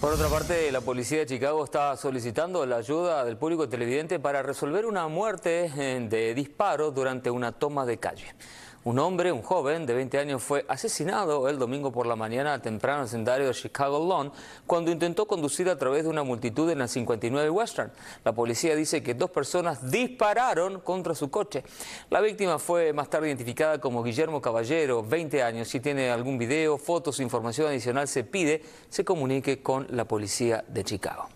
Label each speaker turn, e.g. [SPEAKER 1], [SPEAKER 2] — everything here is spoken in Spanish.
[SPEAKER 1] Por otra parte, la policía de Chicago está solicitando la ayuda del público televidente para resolver una muerte eh, de disparo durante una toma de calle. Un hombre, un joven de 20 años, fue asesinado el domingo por la mañana temprano en el sendario de Chicago Lawn cuando intentó conducir a través de una multitud en la 59 Western. La policía dice que dos personas dispararon contra su coche. La víctima fue más tarde identificada como Guillermo Caballero, 20 años. Si tiene algún video, fotos, información adicional se pide, se comunique con la policía de Chicago.